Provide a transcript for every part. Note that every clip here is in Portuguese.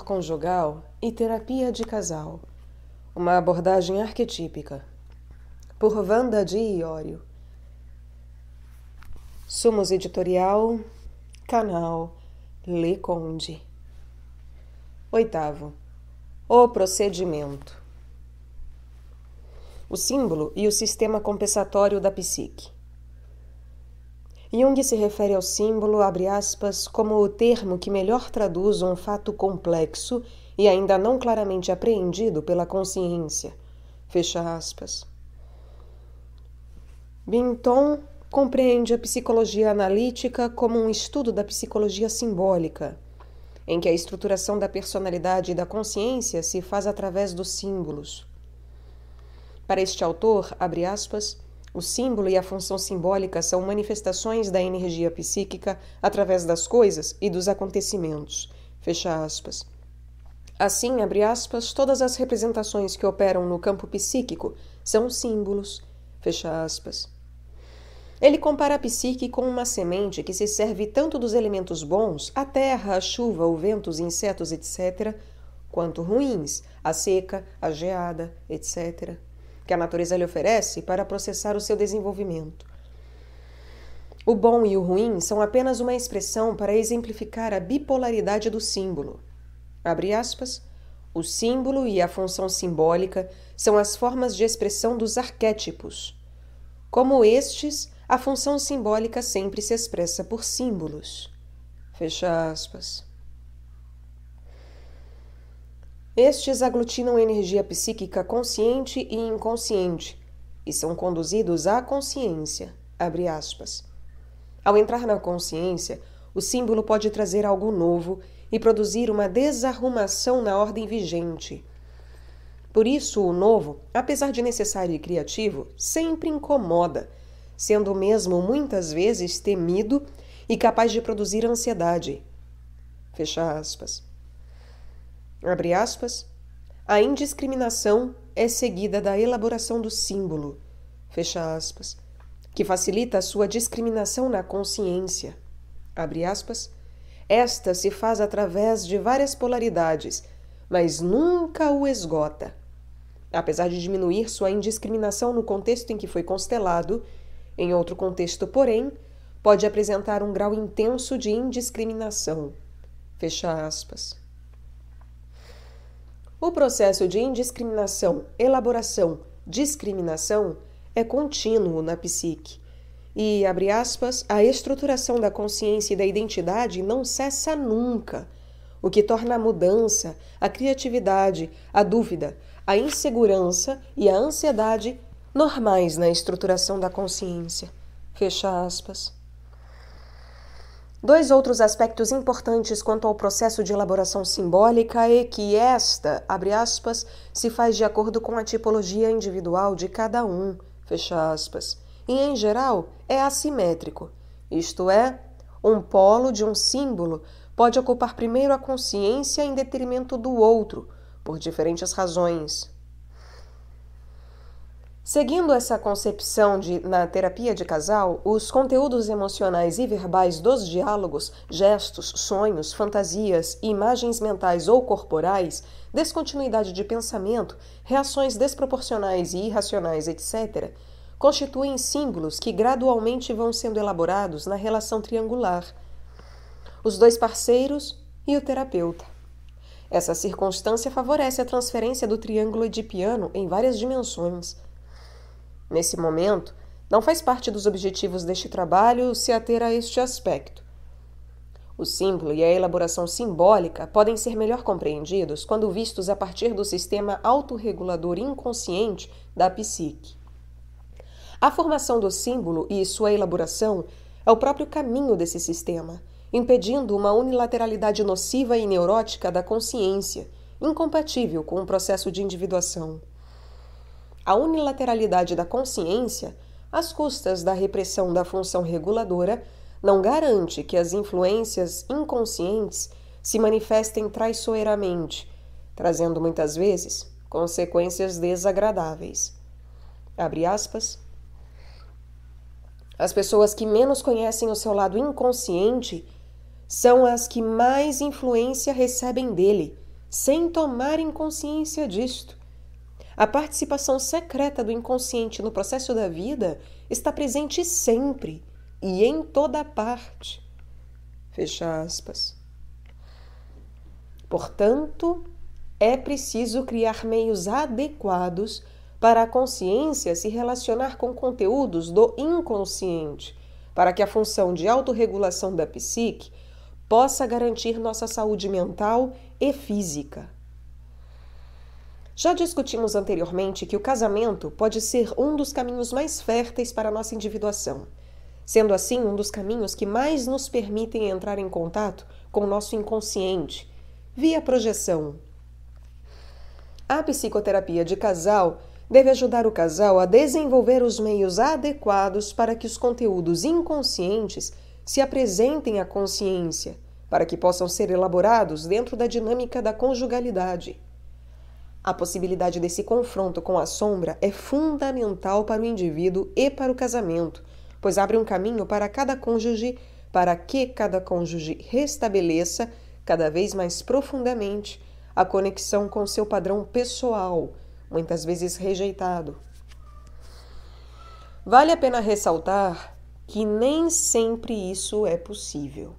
amor conjugal e terapia de casal. Uma abordagem arquetípica. Por Wanda de Iório. Sumos Editorial, canal Le Conde. Oitavo. O procedimento. O símbolo e o sistema compensatório da psique. Jung se refere ao símbolo, abre aspas, como o termo que melhor traduz um fato complexo e ainda não claramente apreendido pela consciência. Fecha aspas. Binton compreende a psicologia analítica como um estudo da psicologia simbólica, em que a estruturação da personalidade e da consciência se faz através dos símbolos. Para este autor, abre aspas, o símbolo e a função simbólica são manifestações da energia psíquica através das coisas e dos acontecimentos. Fecha aspas. Assim, abre aspas, todas as representações que operam no campo psíquico são símbolos. Fecha aspas. Ele compara a psique com uma semente que se serve tanto dos elementos bons, a terra, a chuva, o vento, os insetos, etc., quanto ruins, a seca, a geada, etc que a natureza lhe oferece para processar o seu desenvolvimento. O bom e o ruim são apenas uma expressão para exemplificar a bipolaridade do símbolo. Abre aspas. O símbolo e a função simbólica são as formas de expressão dos arquétipos. Como estes, a função simbólica sempre se expressa por símbolos. Fecha aspas. Estes aglutinam energia psíquica consciente e inconsciente e são conduzidos à consciência. Ao entrar na consciência, o símbolo pode trazer algo novo e produzir uma desarrumação na ordem vigente. Por isso, o novo, apesar de necessário e criativo, sempre incomoda, sendo mesmo muitas vezes temido e capaz de produzir ansiedade. Fecha aspas. Abre aspas. A indiscriminação é seguida da elaboração do símbolo, fecha aspas, que facilita a sua discriminação na consciência. Abre aspas. Esta se faz através de várias polaridades, mas nunca o esgota. Apesar de diminuir sua indiscriminação no contexto em que foi constelado, em outro contexto, porém, pode apresentar um grau intenso de indiscriminação. Fecha aspas. O processo de indiscriminação, elaboração, discriminação é contínuo na psique. E, abre aspas, a estruturação da consciência e da identidade não cessa nunca, o que torna a mudança, a criatividade, a dúvida, a insegurança e a ansiedade normais na estruturação da consciência. Fecha aspas. Dois outros aspectos importantes quanto ao processo de elaboração simbólica é que esta, abre aspas, se faz de acordo com a tipologia individual de cada um, fecha aspas, e em geral é assimétrico, isto é, um polo de um símbolo pode ocupar primeiro a consciência em detrimento do outro, por diferentes razões, Seguindo essa concepção de, na terapia de casal, os conteúdos emocionais e verbais dos diálogos, gestos, sonhos, fantasias, imagens mentais ou corporais, descontinuidade de pensamento, reações desproporcionais e irracionais, etc., constituem símbolos que gradualmente vão sendo elaborados na relação triangular. Os dois parceiros e o terapeuta. Essa circunstância favorece a transferência do triângulo edipiano em várias dimensões Nesse momento, não faz parte dos objetivos deste trabalho se ater a este aspecto. O símbolo e a elaboração simbólica podem ser melhor compreendidos quando vistos a partir do sistema autorregulador inconsciente da psique. A formação do símbolo e sua elaboração é o próprio caminho desse sistema, impedindo uma unilateralidade nociva e neurótica da consciência, incompatível com o processo de individuação a unilateralidade da consciência, às custas da repressão da função reguladora, não garante que as influências inconscientes se manifestem traiçoeiramente, trazendo muitas vezes consequências desagradáveis. Abre aspas. As pessoas que menos conhecem o seu lado inconsciente são as que mais influência recebem dele, sem tomarem consciência disto. A participação secreta do inconsciente no processo da vida está presente sempre e em toda parte. Fecha aspas. Portanto, é preciso criar meios adequados para a consciência se relacionar com conteúdos do inconsciente, para que a função de autorregulação da psique possa garantir nossa saúde mental e física. Já discutimos anteriormente que o casamento pode ser um dos caminhos mais férteis para a nossa individuação, sendo assim um dos caminhos que mais nos permitem entrar em contato com o nosso inconsciente, via projeção. A psicoterapia de casal deve ajudar o casal a desenvolver os meios adequados para que os conteúdos inconscientes se apresentem à consciência, para que possam ser elaborados dentro da dinâmica da conjugalidade. A possibilidade desse confronto com a sombra é fundamental para o indivíduo e para o casamento, pois abre um caminho para cada cônjuge, para que cada cônjuge restabeleça, cada vez mais profundamente, a conexão com seu padrão pessoal, muitas vezes rejeitado. Vale a pena ressaltar que nem sempre isso é possível.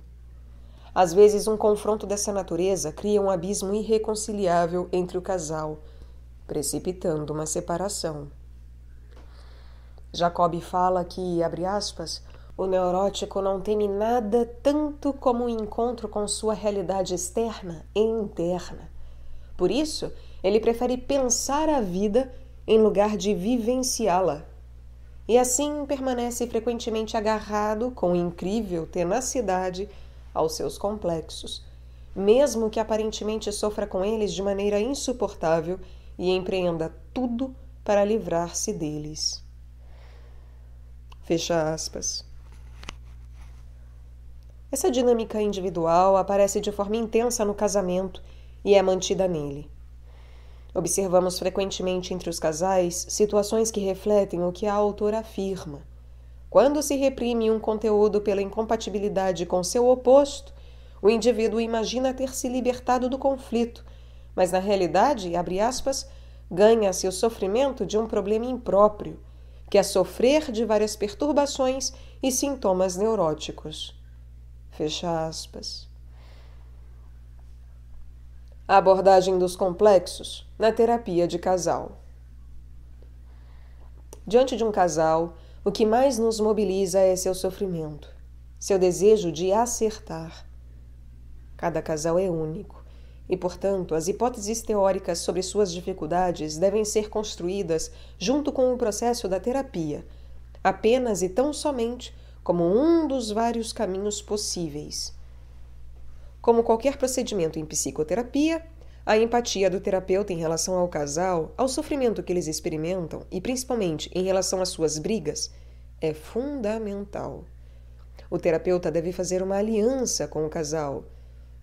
Às vezes, um confronto dessa natureza cria um abismo irreconciliável entre o casal, precipitando uma separação. Jacob fala que, abre aspas, o neurótico não teme nada tanto como o encontro com sua realidade externa e interna. Por isso, ele prefere pensar a vida em lugar de vivenciá-la. E assim permanece frequentemente agarrado, com incrível tenacidade, aos seus complexos, mesmo que aparentemente sofra com eles de maneira insuportável e empreenda tudo para livrar-se deles. Fecha aspas. Essa dinâmica individual aparece de forma intensa no casamento e é mantida nele. Observamos frequentemente entre os casais situações que refletem o que a autora afirma. Quando se reprime um conteúdo pela incompatibilidade com seu oposto, o indivíduo imagina ter se libertado do conflito, mas na realidade, abre aspas, ganha-se o sofrimento de um problema impróprio, que é sofrer de várias perturbações e sintomas neuróticos. Fecha aspas. A abordagem dos complexos na terapia de casal. Diante de um casal o que mais nos mobiliza é seu sofrimento, seu desejo de acertar. Cada casal é único e, portanto, as hipóteses teóricas sobre suas dificuldades devem ser construídas junto com o processo da terapia, apenas e tão somente como um dos vários caminhos possíveis. Como qualquer procedimento em psicoterapia, a empatia do terapeuta em relação ao casal, ao sofrimento que eles experimentam e principalmente em relação às suas brigas, é fundamental. O terapeuta deve fazer uma aliança com o casal,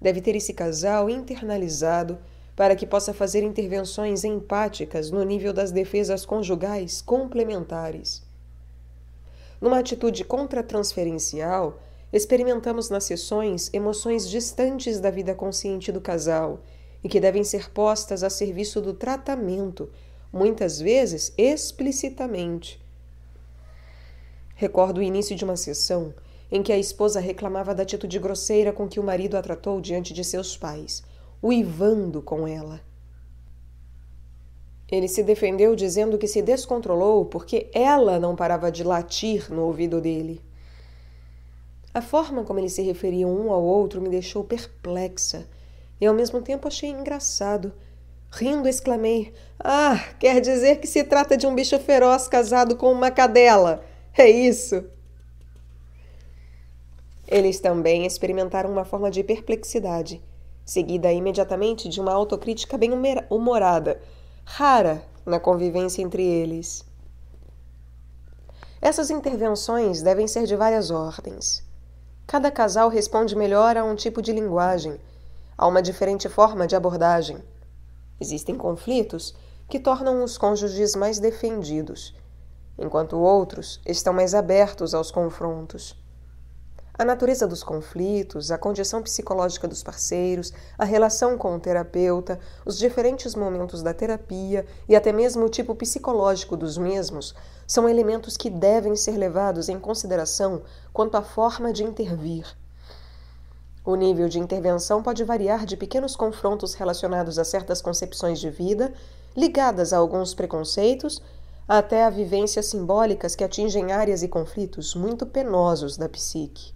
deve ter esse casal internalizado para que possa fazer intervenções empáticas no nível das defesas conjugais complementares. Numa atitude contratransferencial, experimentamos nas sessões emoções distantes da vida consciente do casal e que devem ser postas a serviço do tratamento, muitas vezes explicitamente. Recordo o início de uma sessão em que a esposa reclamava da atitude grosseira com que o marido a tratou diante de seus pais, uivando com ela. Ele se defendeu dizendo que se descontrolou porque ela não parava de latir no ouvido dele. A forma como eles se referiam um ao outro me deixou perplexa e ao mesmo tempo achei engraçado. Rindo, exclamei: Ah, quer dizer que se trata de um bicho feroz casado com uma cadela. É isso! Eles também experimentaram uma forma de perplexidade, seguida imediatamente de uma autocrítica bem humorada, rara na convivência entre eles. Essas intervenções devem ser de várias ordens. Cada casal responde melhor a um tipo de linguagem, Há uma diferente forma de abordagem. Existem conflitos que tornam os cônjuges mais defendidos, enquanto outros estão mais abertos aos confrontos. A natureza dos conflitos, a condição psicológica dos parceiros, a relação com o terapeuta, os diferentes momentos da terapia e até mesmo o tipo psicológico dos mesmos são elementos que devem ser levados em consideração quanto à forma de intervir. O nível de intervenção pode variar de pequenos confrontos relacionados a certas concepções de vida, ligadas a alguns preconceitos, até a vivências simbólicas que atingem áreas e conflitos muito penosos da psique.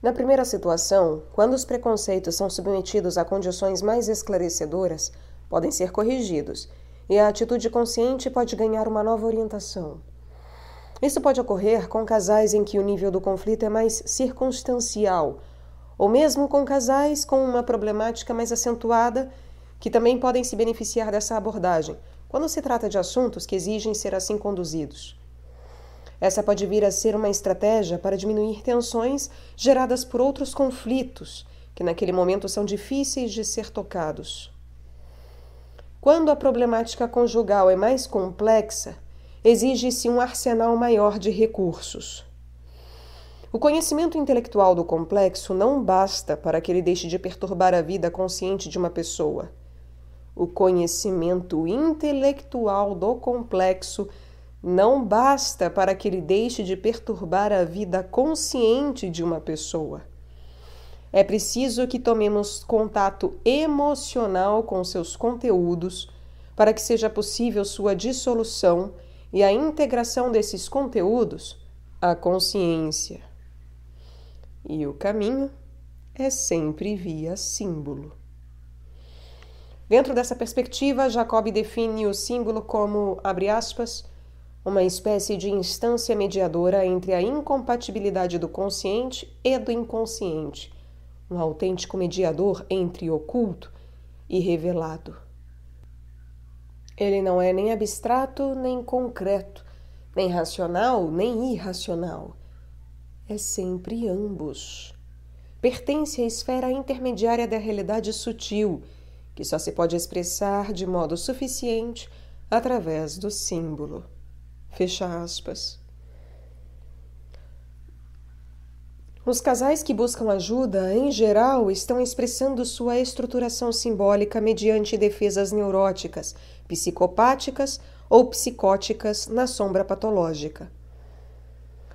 Na primeira situação, quando os preconceitos são submetidos a condições mais esclarecedoras, podem ser corrigidos, e a atitude consciente pode ganhar uma nova orientação. Isso pode ocorrer com casais em que o nível do conflito é mais circunstancial ou mesmo com casais com uma problemática mais acentuada que também podem se beneficiar dessa abordagem, quando se trata de assuntos que exigem ser assim conduzidos. Essa pode vir a ser uma estratégia para diminuir tensões geradas por outros conflitos que naquele momento são difíceis de ser tocados. Quando a problemática conjugal é mais complexa, exige-se um arsenal maior de recursos. O conhecimento intelectual do complexo não basta para que ele deixe de perturbar a vida consciente de uma pessoa. O conhecimento intelectual do complexo não basta para que ele deixe de perturbar a vida consciente de uma pessoa. É preciso que tomemos contato emocional com seus conteúdos para que seja possível sua dissolução e a integração desses conteúdos à consciência e o caminho é sempre via símbolo. Dentro dessa perspectiva, Jacob define o símbolo como, abre aspas, uma espécie de instância mediadora entre a incompatibilidade do consciente e do inconsciente, um autêntico mediador entre oculto e revelado. Ele não é nem abstrato, nem concreto, nem racional, nem irracional é sempre ambos. Pertence à esfera intermediária da realidade sutil, que só se pode expressar de modo suficiente através do símbolo. Fecha aspas. Os casais que buscam ajuda, em geral, estão expressando sua estruturação simbólica mediante defesas neuróticas, psicopáticas ou psicóticas na sombra patológica.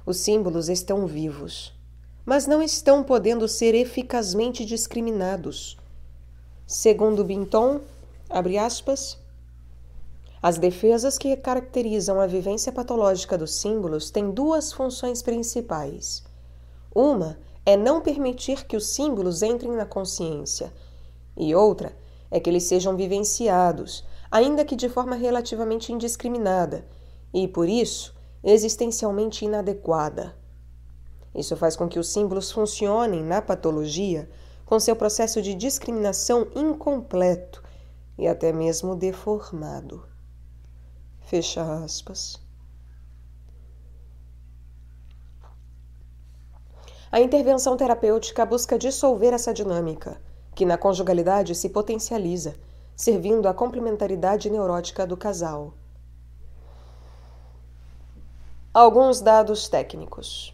Os símbolos estão vivos, mas não estão podendo ser eficazmente discriminados. Segundo Binton, abre aspas, as defesas que caracterizam a vivência patológica dos símbolos têm duas funções principais. Uma é não permitir que os símbolos entrem na consciência, e outra é que eles sejam vivenciados, ainda que de forma relativamente indiscriminada, e por isso existencialmente inadequada. Isso faz com que os símbolos funcionem na patologia com seu processo de discriminação incompleto e até mesmo deformado. Fecha aspas. A intervenção terapêutica busca dissolver essa dinâmica, que na conjugalidade se potencializa, servindo à complementaridade neurótica do casal. Alguns dados técnicos.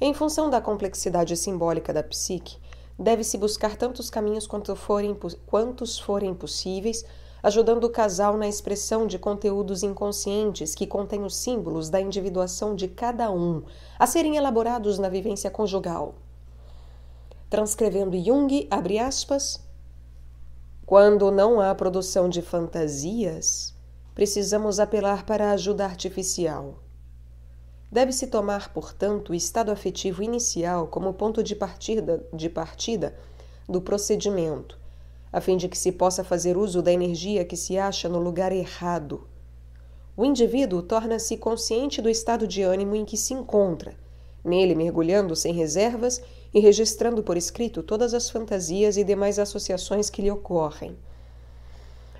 Em função da complexidade simbólica da psique, deve-se buscar tantos caminhos quanto forem, quantos forem possíveis, ajudando o casal na expressão de conteúdos inconscientes que contêm os símbolos da individuação de cada um, a serem elaborados na vivência conjugal. Transcrevendo Jung, abre aspas, quando não há produção de fantasias, precisamos apelar para a ajuda artificial Deve-se tomar, portanto, o estado afetivo inicial como ponto de partida, de partida do procedimento, a fim de que se possa fazer uso da energia que se acha no lugar errado. O indivíduo torna-se consciente do estado de ânimo em que se encontra, nele mergulhando sem reservas e registrando por escrito todas as fantasias e demais associações que lhe ocorrem.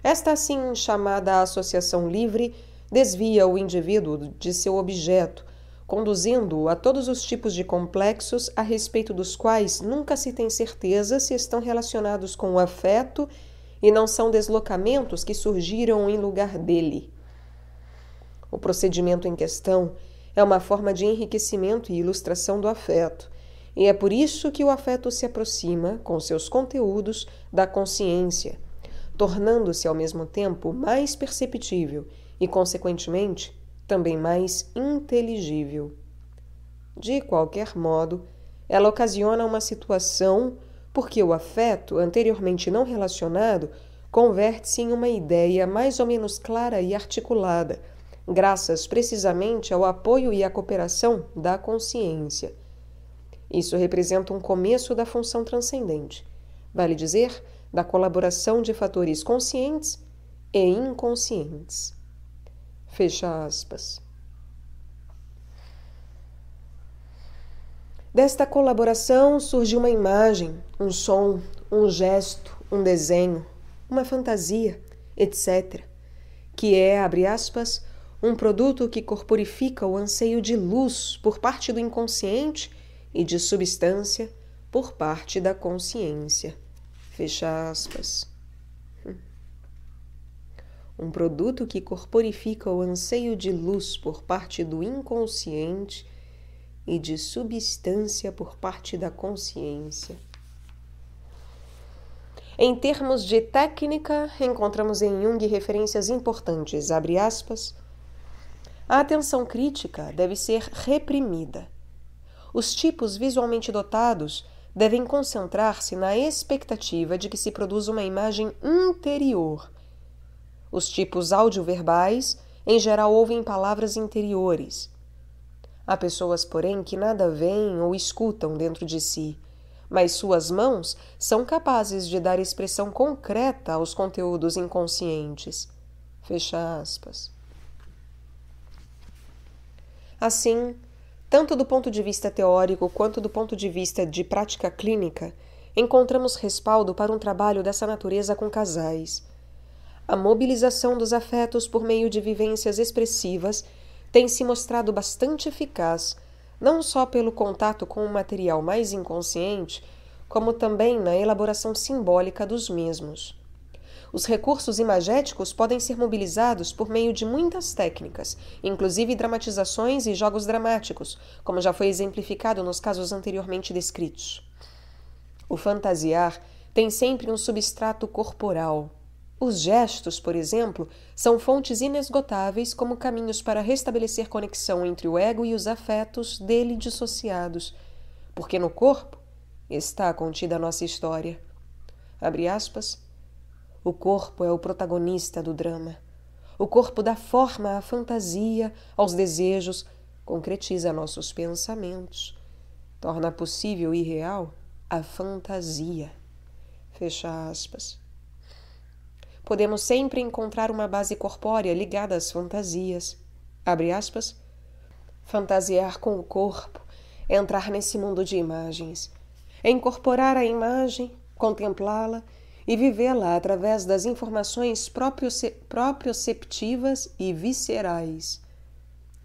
Esta assim chamada associação livre desvia o indivíduo de seu objeto, conduzindo-o a todos os tipos de complexos a respeito dos quais nunca se tem certeza se estão relacionados com o afeto e não são deslocamentos que surgiram em lugar dele. O procedimento em questão é uma forma de enriquecimento e ilustração do afeto, e é por isso que o afeto se aproxima, com seus conteúdos, da consciência, tornando-se ao mesmo tempo mais perceptível e, consequentemente, também mais inteligível. De qualquer modo, ela ocasiona uma situação porque o afeto, anteriormente não relacionado, converte-se em uma ideia mais ou menos clara e articulada, graças precisamente ao apoio e à cooperação da consciência. Isso representa um começo da função transcendente, vale dizer, da colaboração de fatores conscientes e inconscientes. Fecha aspas. Desta colaboração surgiu uma imagem, um som, um gesto, um desenho, uma fantasia, etc., que é, abre aspas, um produto que corporifica o anseio de luz por parte do inconsciente e de substância por parte da consciência. Fecha aspas um produto que corporifica o anseio de luz por parte do inconsciente e de substância por parte da consciência. Em termos de técnica, encontramos em Jung referências importantes, aspas, A atenção crítica deve ser reprimida. Os tipos visualmente dotados devem concentrar-se na expectativa de que se produza uma imagem interior os tipos audioverbais, em geral, ouvem palavras interiores. Há pessoas, porém, que nada veem ou escutam dentro de si, mas suas mãos são capazes de dar expressão concreta aos conteúdos inconscientes. Fecha aspas. Assim, tanto do ponto de vista teórico quanto do ponto de vista de prática clínica, encontramos respaldo para um trabalho dessa natureza com casais a mobilização dos afetos por meio de vivências expressivas tem se mostrado bastante eficaz, não só pelo contato com o material mais inconsciente, como também na elaboração simbólica dos mesmos. Os recursos imagéticos podem ser mobilizados por meio de muitas técnicas, inclusive dramatizações e jogos dramáticos, como já foi exemplificado nos casos anteriormente descritos. O fantasiar tem sempre um substrato corporal, os gestos, por exemplo, são fontes inesgotáveis como caminhos para restabelecer conexão entre o ego e os afetos dele dissociados, porque no corpo está contida a nossa história. Abre aspas. O corpo é o protagonista do drama. O corpo dá forma à fantasia, aos desejos, concretiza nossos pensamentos, torna possível e real a fantasia. Fecha aspas podemos sempre encontrar uma base corpórea ligada às fantasias. Abre aspas. Fantasiar com o corpo, entrar nesse mundo de imagens, incorporar a imagem, contemplá-la e vivê-la através das informações proprioceptivas e viscerais.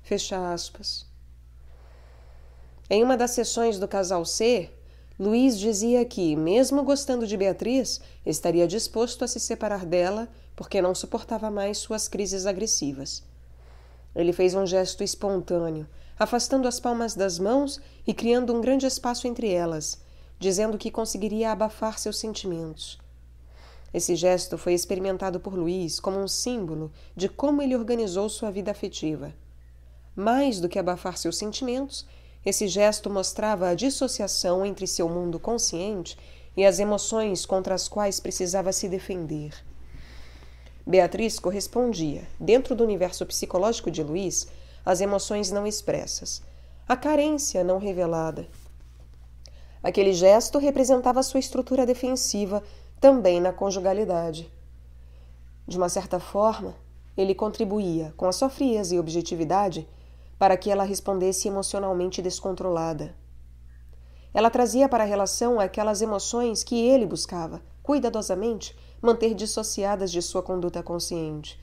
Fecha aspas. Em uma das sessões do Casal C, Luiz dizia que, mesmo gostando de Beatriz, estaria disposto a se separar dela porque não suportava mais suas crises agressivas. Ele fez um gesto espontâneo, afastando as palmas das mãos e criando um grande espaço entre elas, dizendo que conseguiria abafar seus sentimentos. Esse gesto foi experimentado por Luiz como um símbolo de como ele organizou sua vida afetiva. Mais do que abafar seus sentimentos, esse gesto mostrava a dissociação entre seu mundo consciente e as emoções contra as quais precisava se defender. Beatriz correspondia, dentro do universo psicológico de Luiz, às emoções não expressas, à carência não revelada. Aquele gesto representava sua estrutura defensiva também na conjugalidade. De uma certa forma, ele contribuía, com a sua frieza e objetividade, para que ela respondesse emocionalmente descontrolada. Ela trazia para a relação aquelas emoções que ele buscava, cuidadosamente, manter dissociadas de sua conduta consciente.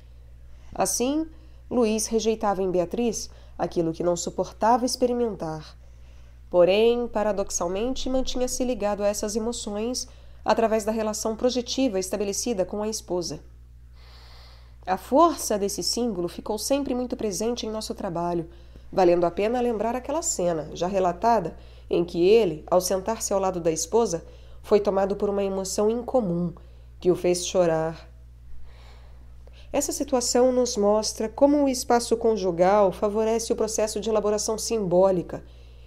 Assim, Luiz rejeitava em Beatriz aquilo que não suportava experimentar. Porém, paradoxalmente, mantinha-se ligado a essas emoções através da relação projetiva estabelecida com a esposa. A força desse símbolo ficou sempre muito presente em nosso trabalho, valendo a pena lembrar aquela cena, já relatada, em que ele, ao sentar-se ao lado da esposa, foi tomado por uma emoção incomum que o fez chorar. Essa situação nos mostra como o espaço conjugal favorece o processo de elaboração simbólica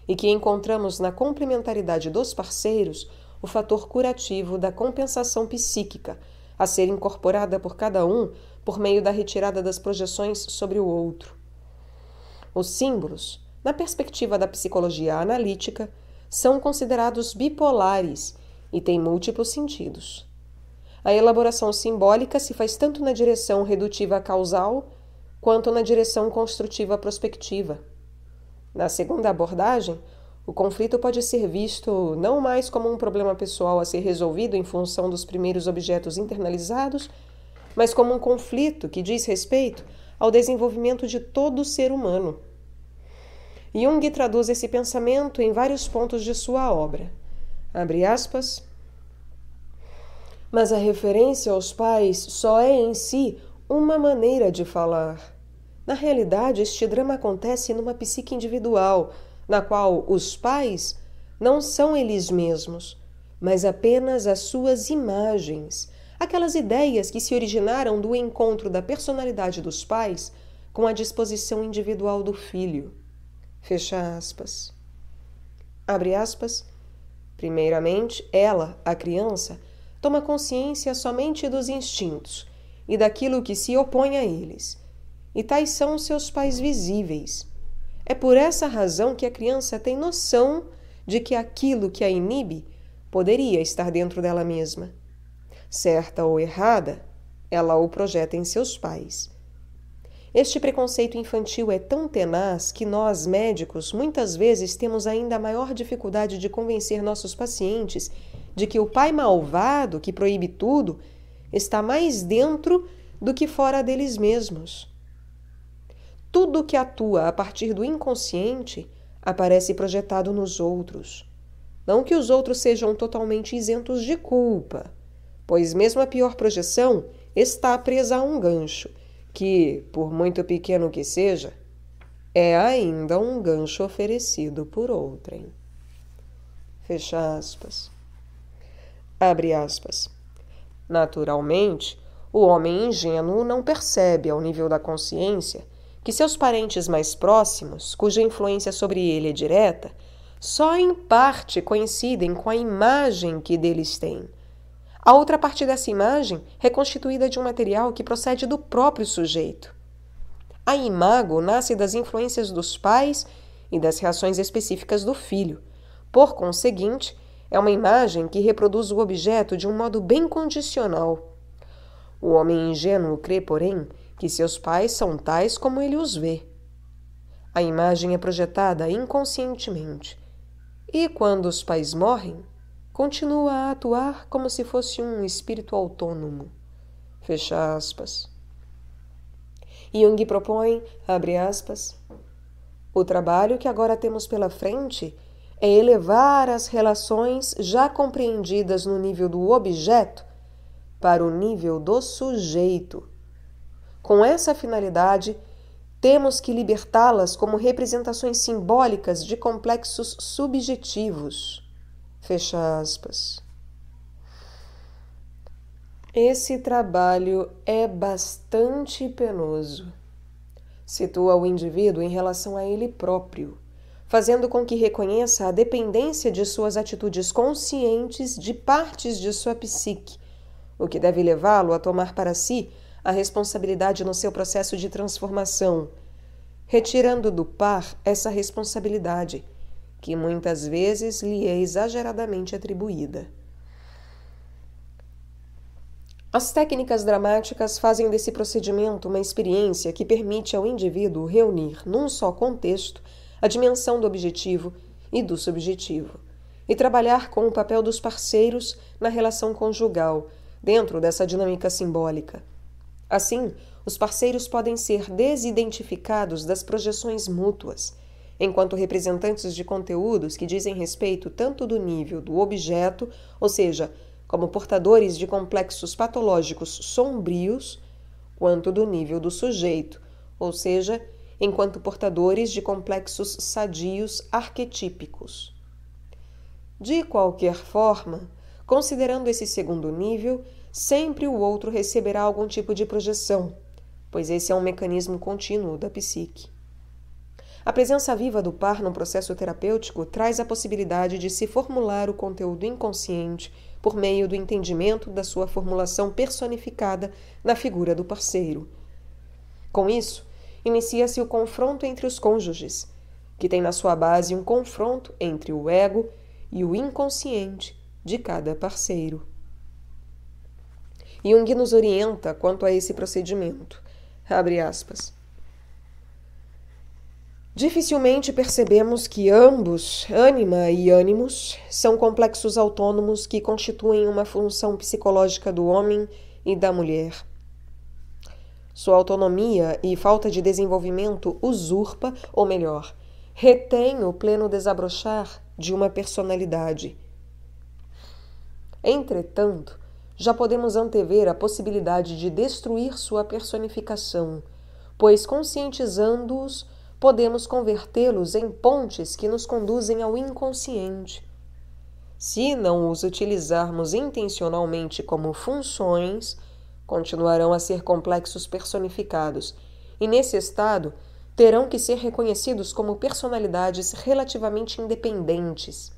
e que encontramos na complementaridade dos parceiros o fator curativo da compensação psíquica, a ser incorporada por cada um por meio da retirada das projeções sobre o outro. Os símbolos, na perspectiva da psicologia analítica, são considerados bipolares e têm múltiplos sentidos. A elaboração simbólica se faz tanto na direção redutiva causal quanto na direção construtiva prospectiva. Na segunda abordagem, o conflito pode ser visto não mais como um problema pessoal a ser resolvido em função dos primeiros objetos internalizados, mas como um conflito que diz respeito ao desenvolvimento de todo ser humano. Jung traduz esse pensamento em vários pontos de sua obra. Abre aspas. Mas a referência aos pais só é em si uma maneira de falar. Na realidade, este drama acontece numa psique individual, na qual os pais não são eles mesmos, mas apenas as suas imagens, aquelas ideias que se originaram do encontro da personalidade dos pais com a disposição individual do filho. Fecha aspas. Abre aspas. Primeiramente, ela, a criança, toma consciência somente dos instintos e daquilo que se opõe a eles. E tais são seus pais visíveis. É por essa razão que a criança tem noção de que aquilo que a inibe poderia estar dentro dela mesma certa ou errada, ela o projeta em seus pais. Este preconceito infantil é tão tenaz que nós, médicos, muitas vezes temos ainda maior dificuldade de convencer nossos pacientes de que o pai malvado, que proíbe tudo, está mais dentro do que fora deles mesmos. Tudo que atua a partir do inconsciente aparece projetado nos outros. Não que os outros sejam totalmente isentos de culpa, pois mesmo a pior projeção está presa a um gancho, que, por muito pequeno que seja, é ainda um gancho oferecido por outrem. Fecha aspas. Abre aspas. Naturalmente, o homem ingênuo não percebe, ao nível da consciência, que seus parentes mais próximos, cuja influência sobre ele é direta, só em parte coincidem com a imagem que deles tem a outra parte dessa imagem é constituída de um material que procede do próprio sujeito. A imago nasce das influências dos pais e das reações específicas do filho. Por conseguinte, é uma imagem que reproduz o objeto de um modo bem condicional. O homem ingênuo crê, porém, que seus pais são tais como ele os vê. A imagem é projetada inconscientemente. E quando os pais morrem, continua a atuar como se fosse um espírito autônomo. Fecha aspas. Jung propõe, abre aspas, o trabalho que agora temos pela frente é elevar as relações já compreendidas no nível do objeto para o nível do sujeito. Com essa finalidade, temos que libertá-las como representações simbólicas de complexos subjetivos. Fecha aspas. Esse trabalho é bastante penoso. Situa o indivíduo em relação a ele próprio, fazendo com que reconheça a dependência de suas atitudes conscientes de partes de sua psique, o que deve levá-lo a tomar para si a responsabilidade no seu processo de transformação, retirando do par essa responsabilidade que muitas vezes lhe é exageradamente atribuída. As técnicas dramáticas fazem desse procedimento uma experiência que permite ao indivíduo reunir num só contexto a dimensão do objetivo e do subjetivo, e trabalhar com o papel dos parceiros na relação conjugal, dentro dessa dinâmica simbólica. Assim, os parceiros podem ser desidentificados das projeções mútuas enquanto representantes de conteúdos que dizem respeito tanto do nível do objeto, ou seja, como portadores de complexos patológicos sombrios, quanto do nível do sujeito, ou seja, enquanto portadores de complexos sadios arquetípicos. De qualquer forma, considerando esse segundo nível, sempre o outro receberá algum tipo de projeção, pois esse é um mecanismo contínuo da psique. A presença viva do par num processo terapêutico traz a possibilidade de se formular o conteúdo inconsciente por meio do entendimento da sua formulação personificada na figura do parceiro. Com isso, inicia-se o confronto entre os cônjuges, que tem na sua base um confronto entre o ego e o inconsciente de cada parceiro. Jung nos orienta quanto a esse procedimento. Abre aspas. Dificilmente percebemos que ambos, ânima e ânimos, são complexos autônomos que constituem uma função psicológica do homem e da mulher. Sua autonomia e falta de desenvolvimento usurpa, ou melhor, retém o pleno desabrochar de uma personalidade. Entretanto, já podemos antever a possibilidade de destruir sua personificação, pois conscientizando-os, podemos convertê-los em pontes que nos conduzem ao inconsciente. Se não os utilizarmos intencionalmente como funções, continuarão a ser complexos personificados, e nesse estado terão que ser reconhecidos como personalidades relativamente independentes.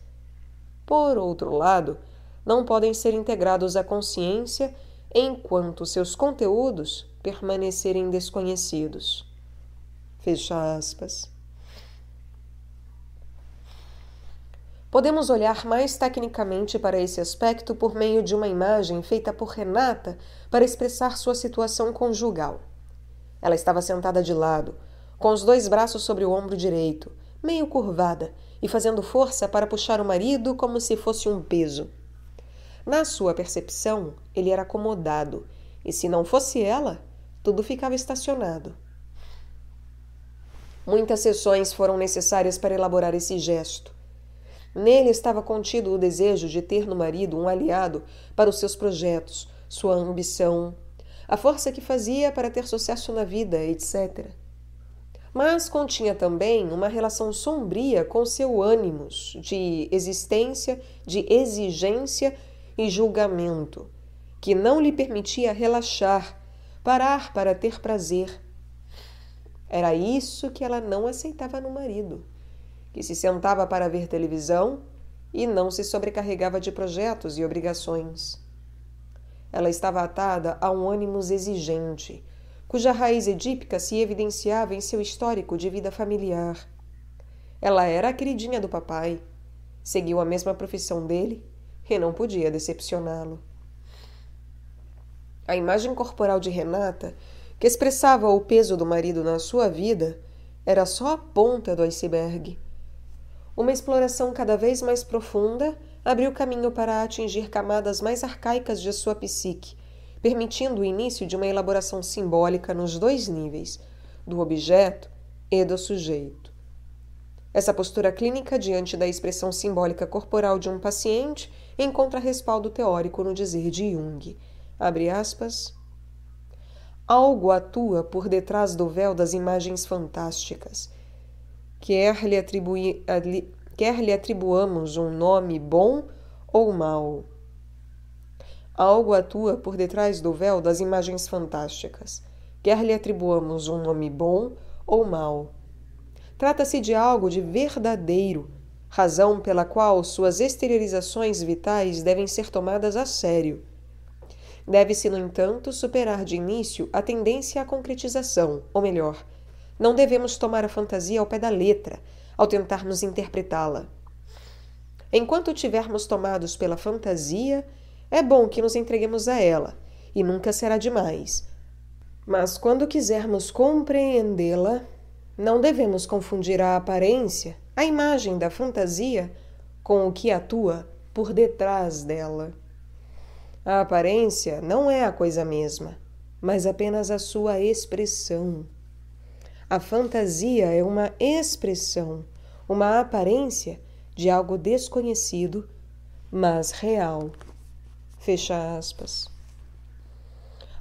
Por outro lado, não podem ser integrados à consciência enquanto seus conteúdos permanecerem desconhecidos. Fecha aspas. Podemos olhar mais tecnicamente para esse aspecto por meio de uma imagem feita por Renata para expressar sua situação conjugal. Ela estava sentada de lado, com os dois braços sobre o ombro direito, meio curvada e fazendo força para puxar o marido como se fosse um peso. Na sua percepção, ele era acomodado, e se não fosse ela, tudo ficava estacionado. Muitas sessões foram necessárias para elaborar esse gesto. Nele estava contido o desejo de ter no marido um aliado para os seus projetos, sua ambição, a força que fazia para ter sucesso na vida, etc. Mas continha também uma relação sombria com seu ânimos de existência, de exigência e julgamento, que não lhe permitia relaxar, parar para ter prazer, era isso que ela não aceitava no marido, que se sentava para ver televisão e não se sobrecarregava de projetos e obrigações. Ela estava atada a um ânimo exigente, cuja raiz edípica se evidenciava em seu histórico de vida familiar. Ela era a queridinha do papai, seguiu a mesma profissão dele e não podia decepcioná-lo. A imagem corporal de Renata que expressava o peso do marido na sua vida, era só a ponta do iceberg. Uma exploração cada vez mais profunda abriu caminho para atingir camadas mais arcaicas de sua psique, permitindo o início de uma elaboração simbólica nos dois níveis, do objeto e do sujeito. Essa postura clínica diante da expressão simbólica corporal de um paciente encontra respaldo teórico no dizer de Jung. Abre aspas. Algo atua por detrás do véu das imagens fantásticas. Quer lhe, atribui, adli, quer lhe atribuamos um nome bom ou mau. Algo atua por detrás do véu das imagens fantásticas. Quer lhe atribuamos um nome bom ou mau. Trata-se de algo de verdadeiro, razão pela qual suas exteriorizações vitais devem ser tomadas a sério. Deve-se, no entanto, superar de início a tendência à concretização, ou melhor, não devemos tomar a fantasia ao pé da letra ao tentarmos interpretá-la. Enquanto tivermos tomados pela fantasia, é bom que nos entreguemos a ela, e nunca será demais. Mas quando quisermos compreendê-la, não devemos confundir a aparência, a imagem da fantasia, com o que atua por detrás dela. A aparência não é a coisa mesma, mas apenas a sua expressão. A fantasia é uma expressão, uma aparência de algo desconhecido, mas real. Fecha aspas.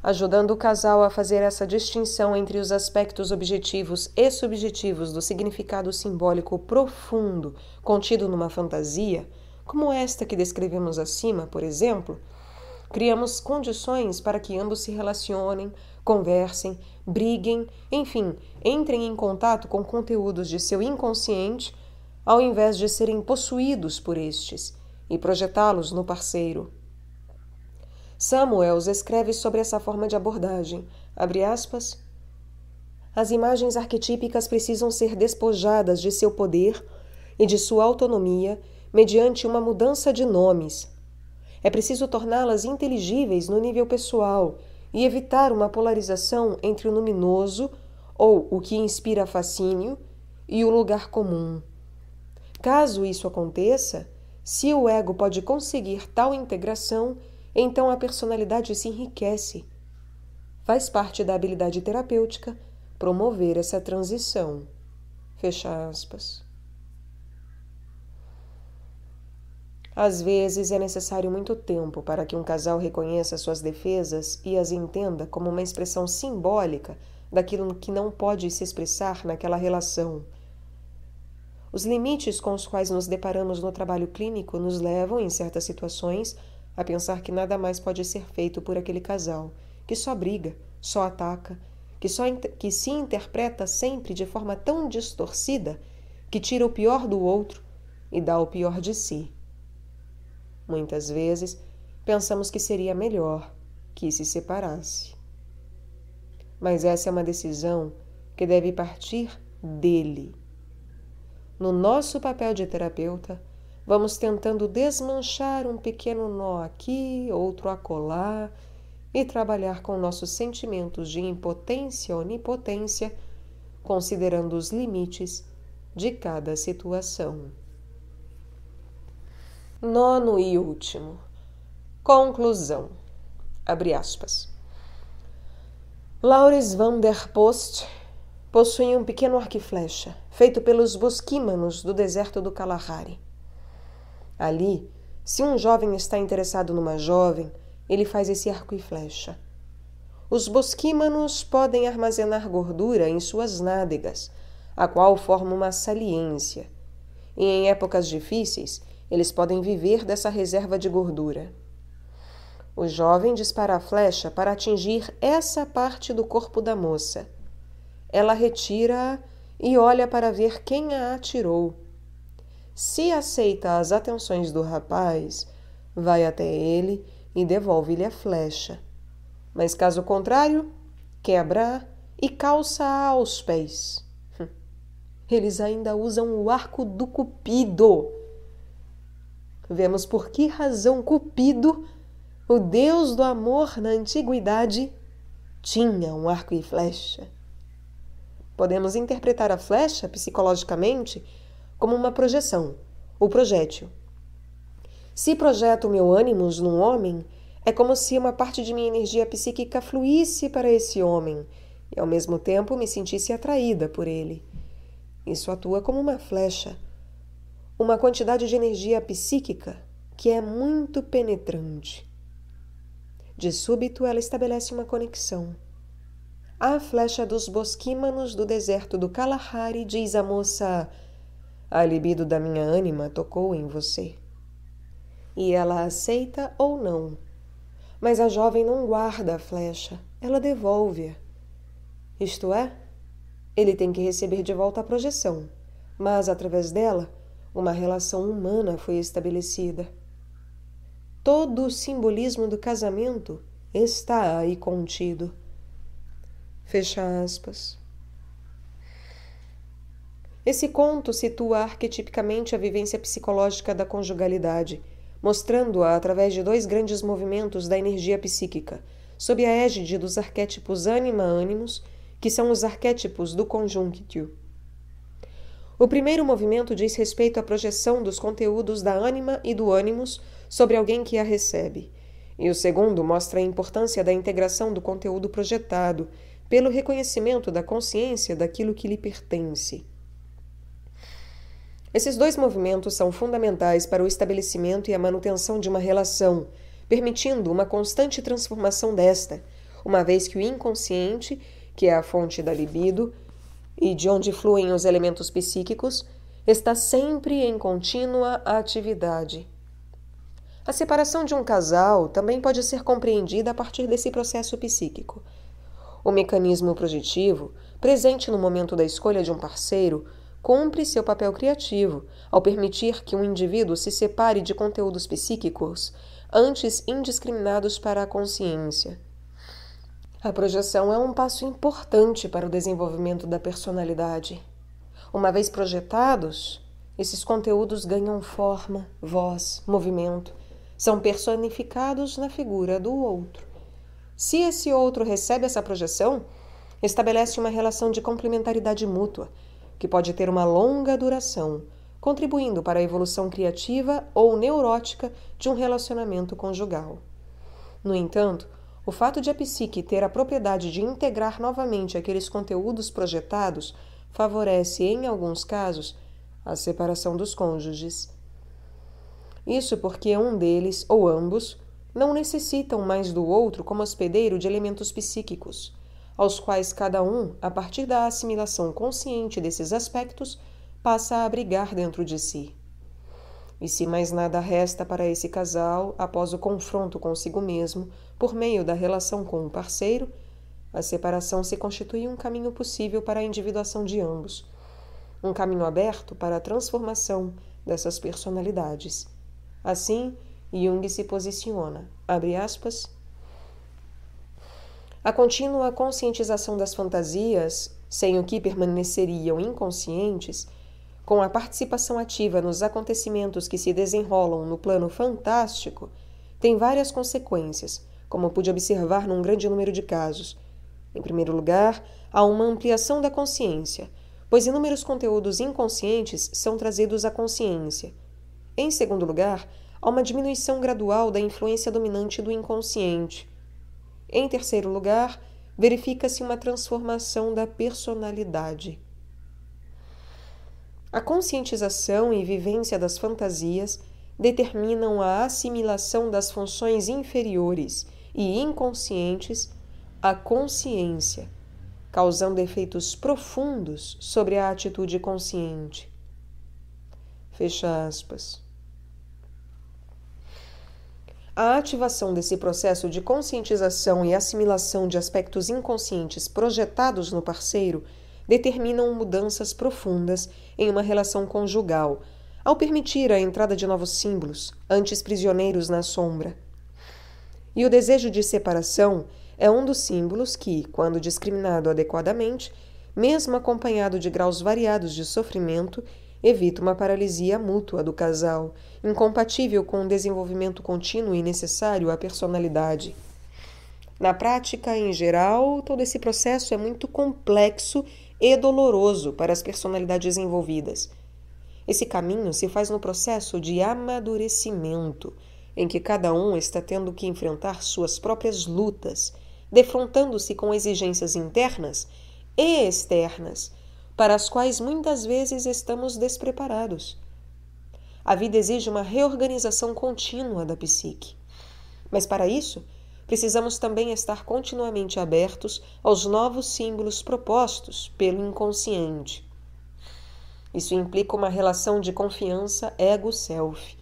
Ajudando o casal a fazer essa distinção entre os aspectos objetivos e subjetivos do significado simbólico profundo contido numa fantasia, como esta que descrevemos acima, por exemplo, Criamos condições para que ambos se relacionem, conversem, briguem, enfim, entrem em contato com conteúdos de seu inconsciente, ao invés de serem possuídos por estes e projetá-los no parceiro. Samuels escreve sobre essa forma de abordagem, aspas, As imagens arquetípicas precisam ser despojadas de seu poder e de sua autonomia mediante uma mudança de nomes, é preciso torná-las inteligíveis no nível pessoal e evitar uma polarização entre o luminoso, ou o que inspira fascínio, e o lugar comum. Caso isso aconteça, se o ego pode conseguir tal integração, então a personalidade se enriquece. Faz parte da habilidade terapêutica promover essa transição. Fecha aspas. Às vezes é necessário muito tempo para que um casal reconheça suas defesas e as entenda como uma expressão simbólica daquilo que não pode se expressar naquela relação. Os limites com os quais nos deparamos no trabalho clínico nos levam, em certas situações, a pensar que nada mais pode ser feito por aquele casal, que só briga, só ataca, que, só que se interpreta sempre de forma tão distorcida que tira o pior do outro e dá o pior de si. Muitas vezes pensamos que seria melhor que se separasse. Mas essa é uma decisão que deve partir dele. No nosso papel de terapeuta, vamos tentando desmanchar um pequeno nó aqui, outro acolá, e trabalhar com nossos sentimentos de impotência ou onipotência, considerando os limites de cada situação nono e último. Conclusão. Abre aspas. Laurens van der Post possui um pequeno arco e flecha feito pelos bosquímanos do deserto do Kalahari. Ali, se um jovem está interessado numa jovem, ele faz esse arco e flecha. Os bosquímanos podem armazenar gordura em suas nádegas, a qual forma uma saliência. E em épocas difíceis, eles podem viver dessa reserva de gordura. O jovem dispara a flecha para atingir essa parte do corpo da moça. Ela retira-a e olha para ver quem a atirou. Se aceita as atenções do rapaz, vai até ele e devolve-lhe a flecha. Mas caso contrário, quebra e calça-a aos pés. Hum. Eles ainda usam o arco do cupido vemos por que razão Cupido, o deus do amor na antiguidade, tinha um arco e flecha. Podemos interpretar a flecha, psicologicamente, como uma projeção, o projétil. Se projeto meu ânimo num homem, é como se uma parte de minha energia psíquica fluísse para esse homem e, ao mesmo tempo, me sentisse atraída por ele. Isso atua como uma flecha uma quantidade de energia psíquica que é muito penetrante. De súbito, ela estabelece uma conexão. A flecha dos bosquímanos do deserto do Kalahari, diz a moça, a libido da minha ânima tocou em você. E ela aceita ou não. Mas a jovem não guarda a flecha, ela devolve-a. Isto é, ele tem que receber de volta a projeção, mas através dela, uma relação humana foi estabelecida. Todo o simbolismo do casamento está aí contido. Fecha aspas. Esse conto situa arquetipicamente a vivência psicológica da conjugalidade, mostrando-a através de dois grandes movimentos da energia psíquica, sob a égide dos arquétipos anima-ânimos, que são os arquétipos do conjunctio. O primeiro movimento diz respeito à projeção dos conteúdos da ânima e do ânimos sobre alguém que a recebe, e o segundo mostra a importância da integração do conteúdo projetado pelo reconhecimento da consciência daquilo que lhe pertence. Esses dois movimentos são fundamentais para o estabelecimento e a manutenção de uma relação, permitindo uma constante transformação desta, uma vez que o inconsciente, que é a fonte da libido, e de onde fluem os elementos psíquicos, está sempre em contínua atividade. A separação de um casal também pode ser compreendida a partir desse processo psíquico. O mecanismo projetivo, presente no momento da escolha de um parceiro, cumpre seu papel criativo ao permitir que um indivíduo se separe de conteúdos psíquicos antes indiscriminados para a consciência. A projeção é um passo importante para o desenvolvimento da personalidade. Uma vez projetados, esses conteúdos ganham forma, voz, movimento, são personificados na figura do outro. Se esse outro recebe essa projeção, estabelece uma relação de complementaridade mútua, que pode ter uma longa duração, contribuindo para a evolução criativa ou neurótica de um relacionamento conjugal. No entanto, o fato de a psique ter a propriedade de integrar novamente aqueles conteúdos projetados favorece, em alguns casos, a separação dos cônjuges. Isso porque um deles, ou ambos, não necessitam mais do outro como hospedeiro de elementos psíquicos, aos quais cada um, a partir da assimilação consciente desses aspectos, passa a abrigar dentro de si. E se mais nada resta para esse casal após o confronto consigo mesmo, por meio da relação com o um parceiro, a separação se constitui um caminho possível para a individuação de ambos, um caminho aberto para a transformação dessas personalidades. Assim, Jung se posiciona, abre aspas, a contínua conscientização das fantasias, sem o que permaneceriam inconscientes, com a participação ativa nos acontecimentos que se desenrolam no plano fantástico, tem várias consequências, como pude observar num grande número de casos. Em primeiro lugar, há uma ampliação da consciência, pois inúmeros conteúdos inconscientes são trazidos à consciência. Em segundo lugar, há uma diminuição gradual da influência dominante do inconsciente. Em terceiro lugar, verifica-se uma transformação da personalidade. A conscientização e vivência das fantasias determinam a assimilação das funções inferiores e inconscientes à consciência, causando efeitos profundos sobre a atitude consciente. Fecha aspas. A ativação desse processo de conscientização e assimilação de aspectos inconscientes projetados no parceiro determinam mudanças profundas em uma relação conjugal, ao permitir a entrada de novos símbolos, antes prisioneiros na sombra. E o desejo de separação é um dos símbolos que, quando discriminado adequadamente, mesmo acompanhado de graus variados de sofrimento, evita uma paralisia mútua do casal, incompatível com o desenvolvimento contínuo e necessário à personalidade. Na prática, em geral, todo esse processo é muito complexo e doloroso para as personalidades envolvidas. Esse caminho se faz no processo de amadurecimento em que cada um está tendo que enfrentar suas próprias lutas, defrontando-se com exigências internas e externas, para as quais muitas vezes estamos despreparados. A vida exige uma reorganização contínua da psique. Mas para isso, precisamos também estar continuamente abertos aos novos símbolos propostos pelo inconsciente. Isso implica uma relação de confiança ego-self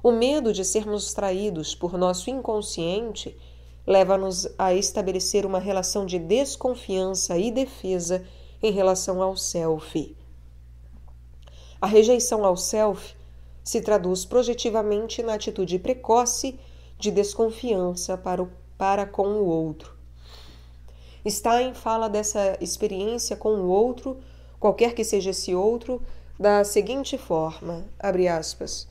o medo de sermos traídos por nosso inconsciente leva-nos a estabelecer uma relação de desconfiança e defesa em relação ao self. A rejeição ao self se traduz projetivamente na atitude precoce de desconfiança para, o, para com o outro. Está em fala dessa experiência com o outro, qualquer que seja esse outro, da seguinte forma, abre aspas,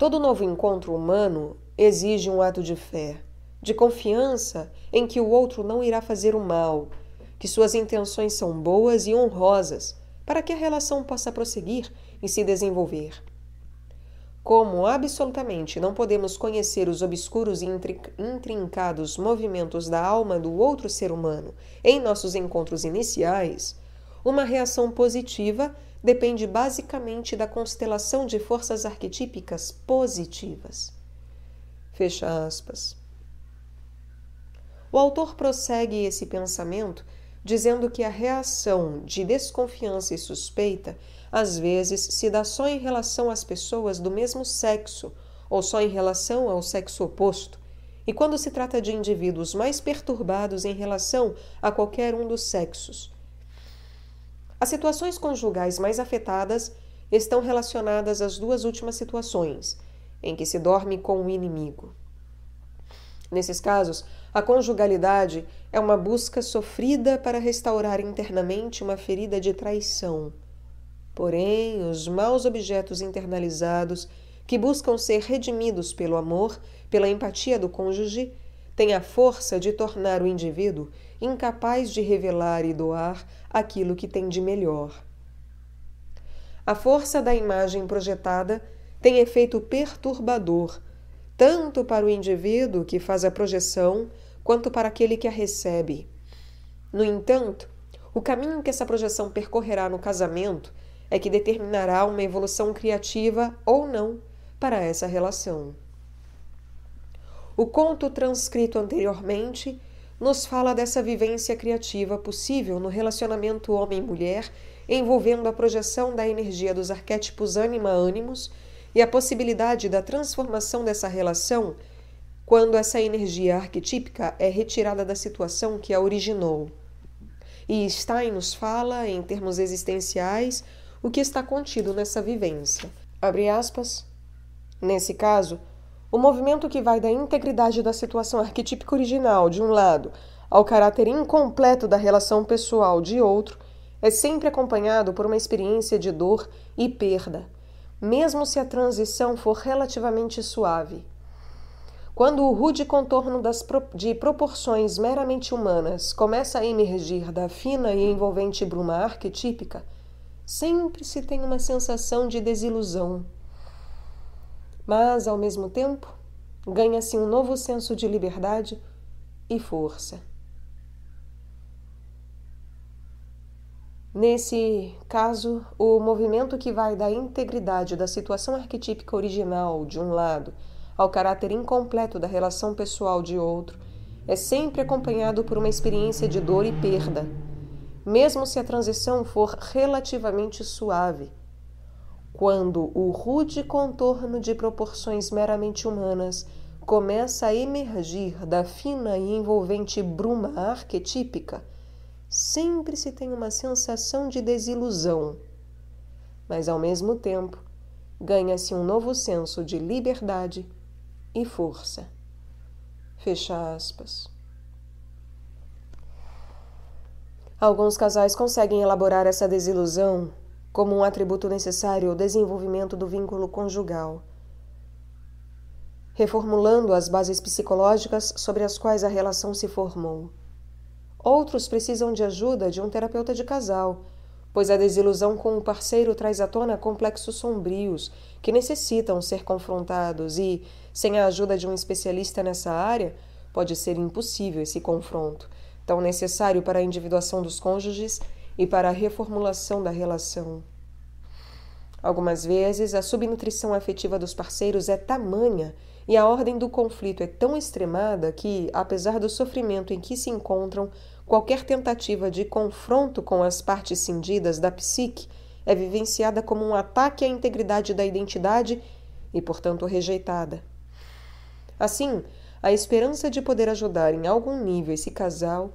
Todo novo encontro humano exige um ato de fé, de confiança em que o outro não irá fazer o mal, que suas intenções são boas e honrosas para que a relação possa prosseguir e se desenvolver. Como absolutamente não podemos conhecer os obscuros e intrincados movimentos da alma do outro ser humano em nossos encontros iniciais, uma reação positiva depende basicamente da constelação de forças arquetípicas positivas. Fecha aspas. O autor prossegue esse pensamento dizendo que a reação de desconfiança e suspeita às vezes se dá só em relação às pessoas do mesmo sexo ou só em relação ao sexo oposto, e quando se trata de indivíduos mais perturbados em relação a qualquer um dos sexos, as situações conjugais mais afetadas estão relacionadas às duas últimas situações, em que se dorme com o inimigo. Nesses casos, a conjugalidade é uma busca sofrida para restaurar internamente uma ferida de traição. Porém, os maus objetos internalizados, que buscam ser redimidos pelo amor, pela empatia do cônjuge, têm a força de tornar o indivíduo incapaz de revelar e doar aquilo que tem de melhor. A força da imagem projetada tem efeito perturbador, tanto para o indivíduo que faz a projeção quanto para aquele que a recebe. No entanto, o caminho que essa projeção percorrerá no casamento é que determinará uma evolução criativa ou não para essa relação. O conto transcrito anteriormente nos fala dessa vivência criativa possível no relacionamento homem-mulher, envolvendo a projeção da energia dos arquétipos anima-ânimos e a possibilidade da transformação dessa relação quando essa energia arquetípica é retirada da situação que a originou. E Stein nos fala, em termos existenciais, o que está contido nessa vivência. Abre aspas. Nesse caso, o movimento que vai da integridade da situação arquetípica original, de um lado, ao caráter incompleto da relação pessoal, de outro, é sempre acompanhado por uma experiência de dor e perda, mesmo se a transição for relativamente suave. Quando o rude contorno das pro... de proporções meramente humanas começa a emergir da fina e envolvente bruma arquetípica, sempre se tem uma sensação de desilusão mas, ao mesmo tempo, ganha-se um novo senso de liberdade e força. Nesse caso, o movimento que vai da integridade da situação arquetípica original, de um lado, ao caráter incompleto da relação pessoal de outro, é sempre acompanhado por uma experiência de dor e perda, mesmo se a transição for relativamente suave quando o rude contorno de proporções meramente humanas começa a emergir da fina e envolvente bruma arquetípica, sempre se tem uma sensação de desilusão. Mas, ao mesmo tempo, ganha-se um novo senso de liberdade e força. Fecha aspas. Alguns casais conseguem elaborar essa desilusão como um atributo necessário ao desenvolvimento do vínculo conjugal, reformulando as bases psicológicas sobre as quais a relação se formou. Outros precisam de ajuda de um terapeuta de casal, pois a desilusão com o parceiro traz à tona complexos sombrios que necessitam ser confrontados e, sem a ajuda de um especialista nessa área, pode ser impossível esse confronto, tão necessário para a individuação dos cônjuges e para a reformulação da relação. Algumas vezes, a subnutrição afetiva dos parceiros é tamanha e a ordem do conflito é tão extremada que, apesar do sofrimento em que se encontram, qualquer tentativa de confronto com as partes cindidas da psique é vivenciada como um ataque à integridade da identidade e, portanto, rejeitada. Assim, a esperança de poder ajudar em algum nível esse casal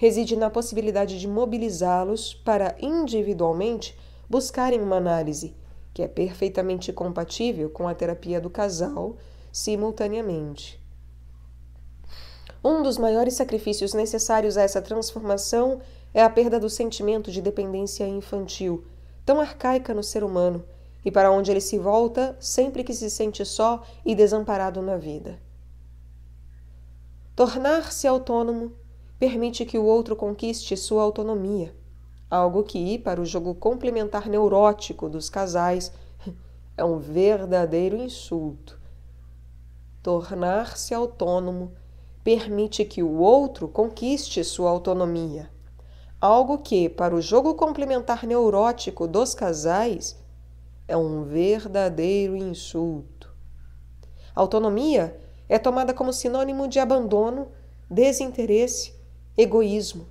reside na possibilidade de mobilizá-los para individualmente buscarem uma análise que é perfeitamente compatível com a terapia do casal simultaneamente. Um dos maiores sacrifícios necessários a essa transformação é a perda do sentimento de dependência infantil, tão arcaica no ser humano e para onde ele se volta sempre que se sente só e desamparado na vida. Tornar-se autônomo permite que o outro conquiste sua autonomia, algo que, para o jogo complementar neurótico dos casais, é um verdadeiro insulto. Tornar-se autônomo permite que o outro conquiste sua autonomia, algo que, para o jogo complementar neurótico dos casais, é um verdadeiro insulto. Autonomia é tomada como sinônimo de abandono, desinteresse egoísmo.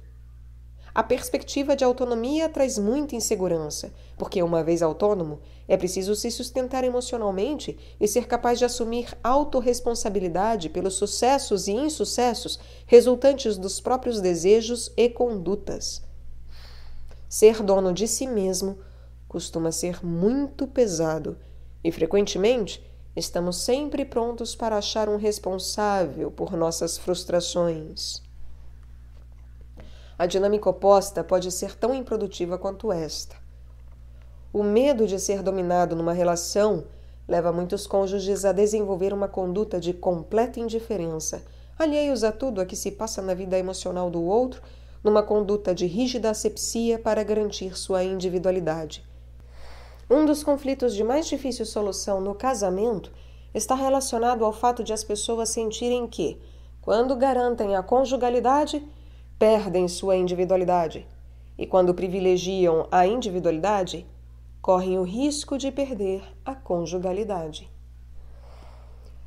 A perspectiva de autonomia traz muita insegurança, porque, uma vez autônomo, é preciso se sustentar emocionalmente e ser capaz de assumir autorresponsabilidade pelos sucessos e insucessos resultantes dos próprios desejos e condutas. Ser dono de si mesmo costuma ser muito pesado e, frequentemente, estamos sempre prontos para achar um responsável por nossas frustrações a dinâmica oposta pode ser tão improdutiva quanto esta. O medo de ser dominado numa relação leva muitos cônjuges a desenvolver uma conduta de completa indiferença, alheios a tudo a que se passa na vida emocional do outro, numa conduta de rígida asepsia para garantir sua individualidade. Um dos conflitos de mais difícil solução no casamento está relacionado ao fato de as pessoas sentirem que, quando garantem a conjugalidade, perdem sua individualidade e, quando privilegiam a individualidade, correm o risco de perder a conjugalidade.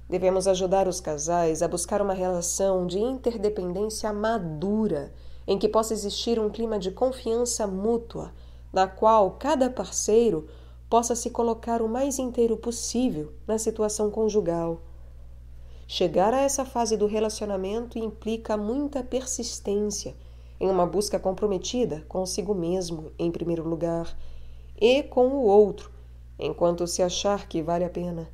Devemos ajudar os casais a buscar uma relação de interdependência madura, em que possa existir um clima de confiança mútua, na qual cada parceiro possa se colocar o mais inteiro possível na situação conjugal Chegar a essa fase do relacionamento implica muita persistência em uma busca comprometida consigo mesmo, em primeiro lugar, e com o outro, enquanto se achar que vale a pena.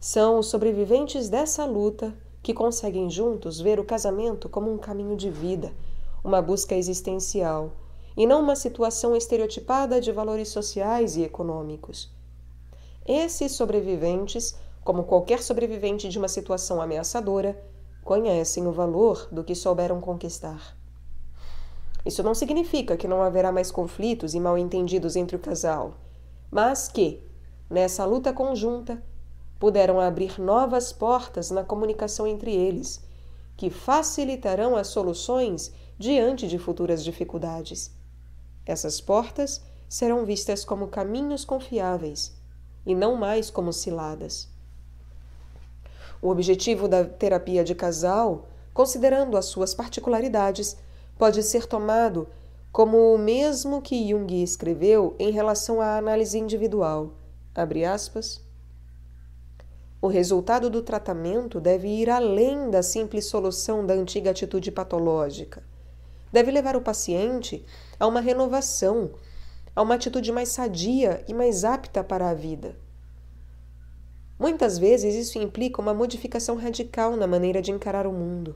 São os sobreviventes dessa luta que conseguem juntos ver o casamento como um caminho de vida, uma busca existencial, e não uma situação estereotipada de valores sociais e econômicos. Esses sobreviventes como qualquer sobrevivente de uma situação ameaçadora, conhecem o valor do que souberam conquistar. Isso não significa que não haverá mais conflitos e mal-entendidos entre o casal, mas que, nessa luta conjunta, puderam abrir novas portas na comunicação entre eles, que facilitarão as soluções diante de futuras dificuldades. Essas portas serão vistas como caminhos confiáveis e não mais como ciladas. O objetivo da terapia de casal, considerando as suas particularidades, pode ser tomado como o mesmo que Jung escreveu em relação à análise individual. O resultado do tratamento deve ir além da simples solução da antiga atitude patológica. Deve levar o paciente a uma renovação, a uma atitude mais sadia e mais apta para a vida. Muitas vezes isso implica uma modificação radical na maneira de encarar o mundo.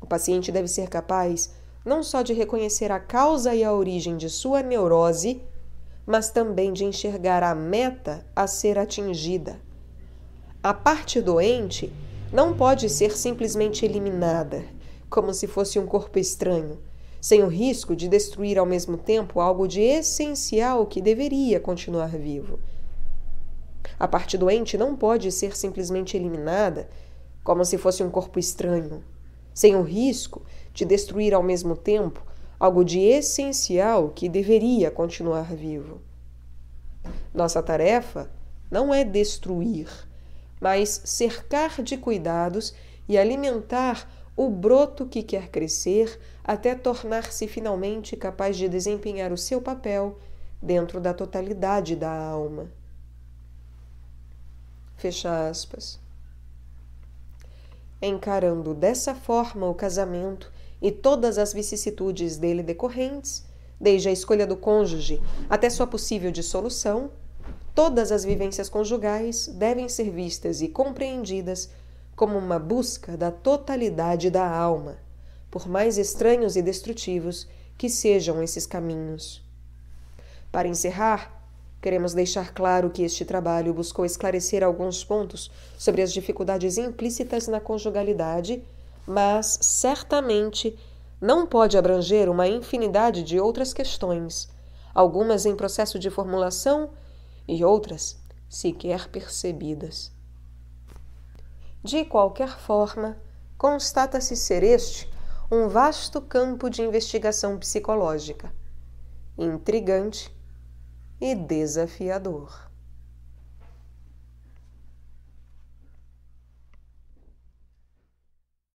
O paciente deve ser capaz não só de reconhecer a causa e a origem de sua neurose, mas também de enxergar a meta a ser atingida. A parte doente não pode ser simplesmente eliminada, como se fosse um corpo estranho, sem o risco de destruir ao mesmo tempo algo de essencial que deveria continuar vivo. A parte doente não pode ser simplesmente eliminada como se fosse um corpo estranho, sem o risco de destruir ao mesmo tempo algo de essencial que deveria continuar vivo. Nossa tarefa não é destruir, mas cercar de cuidados e alimentar o broto que quer crescer até tornar-se finalmente capaz de desempenhar o seu papel dentro da totalidade da alma fecha aspas. Encarando dessa forma o casamento e todas as vicissitudes dele decorrentes, desde a escolha do cônjuge até sua possível dissolução, todas as vivências conjugais devem ser vistas e compreendidas como uma busca da totalidade da alma, por mais estranhos e destrutivos que sejam esses caminhos. Para encerrar, Queremos deixar claro que este trabalho buscou esclarecer alguns pontos sobre as dificuldades implícitas na conjugalidade, mas certamente não pode abranger uma infinidade de outras questões, algumas em processo de formulação e outras sequer percebidas. De qualquer forma, constata-se ser este um vasto campo de investigação psicológica. Intrigante, e desafiador.